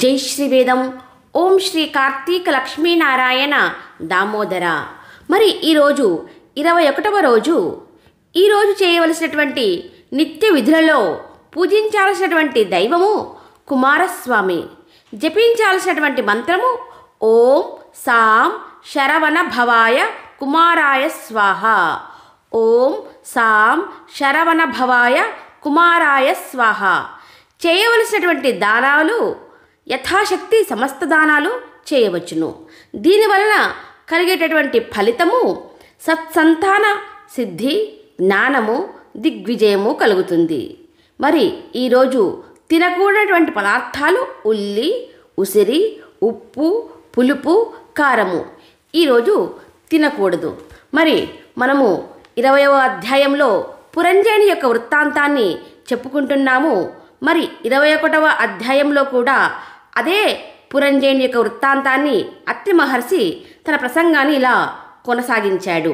జై శ్రీ వేదం ఓం శ్రీ కార్తీక లక్ష్మీనారాయణ దామోదర మరి ఈరోజు ఇరవై ఒకటవ రోజు ఈరోజు చేయవలసినటువంటి నిత్య విధులలో పూజించాల్సినటువంటి దైవము కుమారస్వామి జపించాల్సినటువంటి మంత్రము ఓం సాం శరవణ భవాయ కుమారాయ స్వాహ ఓం సాం శరవణ భవాయ కుమారాయ స్వాహ చేయవలసినటువంటి దానాలు యథాశక్తి సమస్త దానాలు చేయవచ్చును దీనివలన కలిగేటటువంటి ఫలితము సత్సంతాన సిద్ధి జ్ఞానము దిగ్విజయము కలుగుతుంది మరి ఈరోజు తినకూడనటువంటి పదార్థాలు ఉల్లి ఉసిరి ఉప్పు పులుపు కారము ఈరోజు తినకూడదు మరి మనము ఇరవయవ అధ్యాయంలో పురంజయుని యొక్క వృత్తాంతాన్ని చెప్పుకుంటున్నాము మరి ఇరవై ఒకటవ అధ్యాయంలో కూడా అదే పురంజయుని యొక్క వృత్తాంతాన్ని అత్రి మహర్షి తన ప్రసంగాన్ని ఇలా కొనసాగించాడు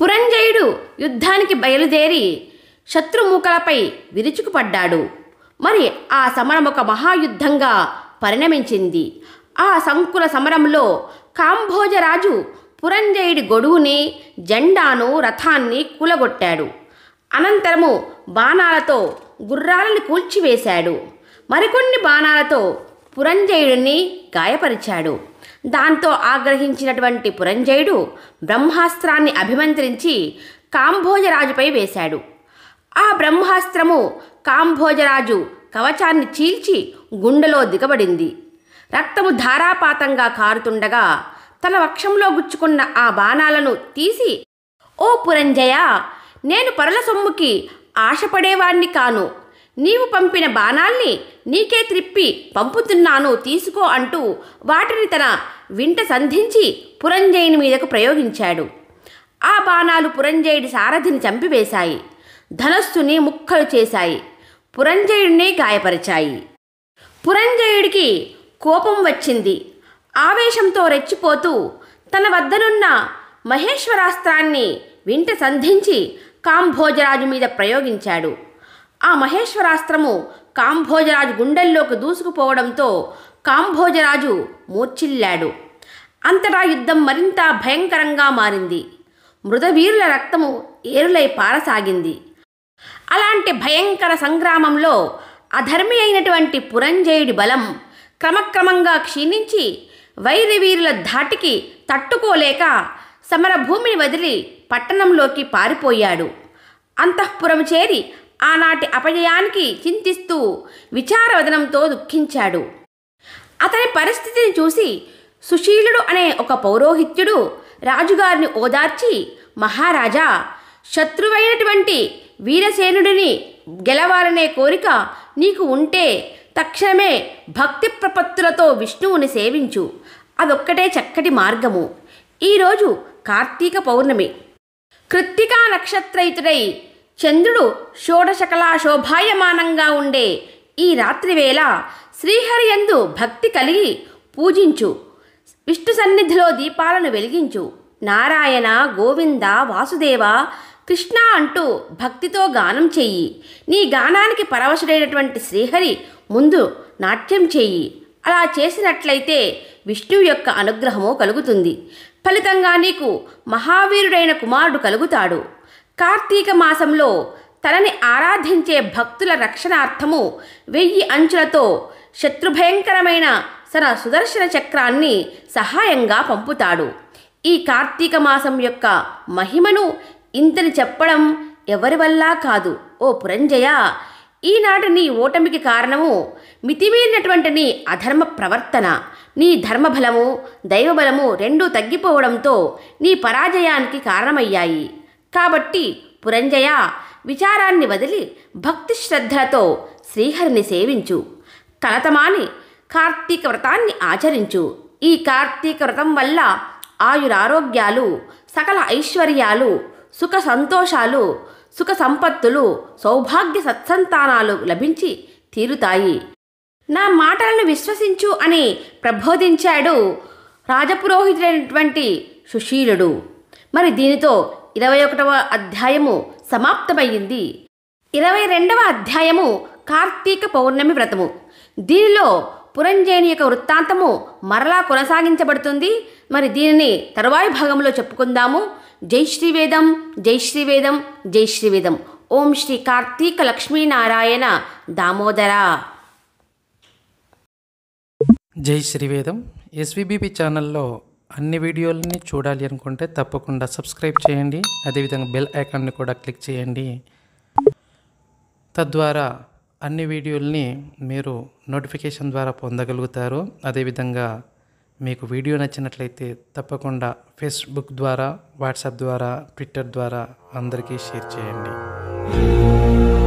పురంజయుడు యుద్ధానికి బయలుదేరి శత్రుమూకలపై విరుచుకుపడ్డాడు మరి ఆ సమరం ఒక మహాయుద్ధంగా పరిణమించింది ఆ సంకుల సమరంలో కాంభోజరాజు పురంజయుడి గొడుగుని జెండాను రథాన్ని కూలగొట్టాడు అనంతరము బాణాలతో గుర్రాలను కూల్చివేశాడు మరికొన్ని బాణాలతో పురంజయుడిని గాయపరిచాడు దాంతో ఆగ్రహించినటువంటి పురంజయుడు బ్రహ్మాస్త్రాన్ని అభిమంత్రించి కాంభోజరాజుపై వేశాడు ఆ బ్రహ్మాస్త్రము కాంభోజరాజు కవచాన్ని చీల్చి గుండెలో దిగబడింది రక్తము ధారాపాతంగా కారుతుండగా తన వక్షంలో గుచ్చుకున్న ఆ బాణాలను తీసి ఓ పురంజయ నేను పరల సొమ్ముకి ఆశపడేవాణ్ణి కాను నీవు పంపిన బాణాల్ని నీకే త్రిప్పి పంపుతున్నాను తీసుకో అంటూ వాటిని తన వింట సంధించి పురంజయుని మీదకు ప్రయోగించాడు ఆ బాణాలు పురంజయుడి సారథిని చంపివేశాయి ధనస్సుని ముక్కలు చేశాయి పురంజయుడినే గాయపరిచాయి పురంజయుడికి కోపం వచ్చింది ఆవేశంతో రెచ్చిపోతూ తన వద్దనున్న మహేశ్వరాస్త్రాన్ని వింట సంధించి కాంభోజరాజు మీద ప్రయోగించాడు ఆ మహేశ్వరాస్త్రము కాంభోజరాజు గుండెల్లోకి దూసుకుపోవడంతో కాంభోజరాజు మూర్చిల్లాడు అంతటా యుద్ధం మరింత భయంకరంగా మారింది మృతవీరుల రక్తము ఏరులై పారసాగింది అలాంటి భయంకర సంగ్రామంలో అధర్మి అయినటువంటి పురంజయుడి బలం క్రమక్రమంగా క్షీణించి వైరవీరుల ధాటికి తట్టుకోలేక సమరభూమిని వదిలి పట్టణంలోకి పారిపోయాడు అంతఃపురం చేరి ఆనాటి అపజయానికి చింతిస్తూ విచారవదనంతో దుఃఖించాడు అతని పరిస్థితిని చూసి సుశీలుడు అనే ఒక పౌరోహిత్యుడు రాజుగారిని ఓదార్చి మహారాజా శత్రువైనటువంటి వీరసేనుడిని గెలవాలనే కోరిక నీకు ఉంటే తక్షణమే భక్తి ప్రపత్తులతో విష్ణువుని సేవించు అదొక్కటే చక్కటి మార్గము ఈరోజు కార్తీక పౌర్ణమి కృత్తికా నక్షత్రయుతుడై చంద్రుడు షోడశకలా శోభాయమానంగా ఉండే ఈ రాత్రివేళ శ్రీహరియందు భక్తి కలిగి పూజించు విష్ణు సన్నిధిలో దీపాలను వెలిగించు నారాయణ గోవింద వాసుదేవ కృష్ణ అంటూ భక్తితో గానం చెయ్యి నీ గానానికి పరవశుడైనటువంటి శ్రీహరి ముందు నాట్యం చెయ్యి అలా చేసినట్లయితే విష్ణువు యొక్క అనుగ్రహము కలుగుతుంది ఫలితంగా నీకు మహావీరుడైన కుమారుడు కలుగుతాడు కార్తీక మాసంలో తనని ఆరాధించే భక్తుల రక్షణార్థము వెయ్యి అంచులతో శత్రుభయంకరమైన తన సుదర్శన చక్రాన్ని సహాయంగా పంపుతాడు ఈ కార్తీక మాసం యొక్క మహిమను ఇంతని చెప్పడం ఎవరి వల్ల కాదు ఓ పురంజయ ఈనాటి నీ ఓటమికి కారణము నీ అధర్మ ప్రవర్తన నీ ధర్మబలము దైవబలము రెండూ తగ్గిపోవడంతో నీ పరాజయానికి కారణమయ్యాయి కాబట్టి పురంజయ విచారాన్ని వదిలి భక్తి శ్రద్ధలతో శ్రీహరిని సేవించు కలతమాని కార్తీక వ్రతాన్ని ఆచరించు ఈ కార్తీక వ్రతం వల్ల ఆయురారోగ్యాలు సకల ఐశ్వర్యాలు సుఖ సంతోషాలు సుఖ సంపత్తులు సౌభాగ్య సత్సంతానాలు లభించి తీరుతాయి నా మాటలను విశ్వసించు అని ప్రబోధించాడు రాజపురోహితుడైనటువంటి సుశీలుడు మరి దీనితో ఇరవై ఒకటవ అధ్యాయము సమాప్తమయ్యింది ఇరవై రెండవ అధ్యాయము కార్తీక పౌర్ణమి వ్రతము దీనిలో పురంజయుని యొక్క వృత్తాంతము మరలా కొనసాగించబడుతుంది మరి దీనిని తరువాయి భాగంలో చెప్పుకుందాము జై శ్రీవేదం జై శ్రీవేదం జై శ్రీవేదం ఓం శ్రీ కార్తీక లక్ష్మీనారాయణ దామోదర జై శ్రీవేదం ఎస్విబిపి ఛానల్లో అన్ని వీడియోలని చూడాలి అనుకుంటే తప్పకుండా సబ్స్క్రైబ్ చేయండి అదేవిధంగా బెల్ ఐకాన్ని కూడా క్లిక్ చేయండి తద్వారా అన్ని వీడియోల్ని మీరు నోటిఫికేషన్ ద్వారా పొందగలుగుతారు అదేవిధంగా మీకు వీడియో నచ్చినట్లయితే తప్పకుండా ఫేస్బుక్ ద్వారా వాట్సాప్ ద్వారా ట్విట్టర్ ద్వారా అందరికీ షేర్ చేయండి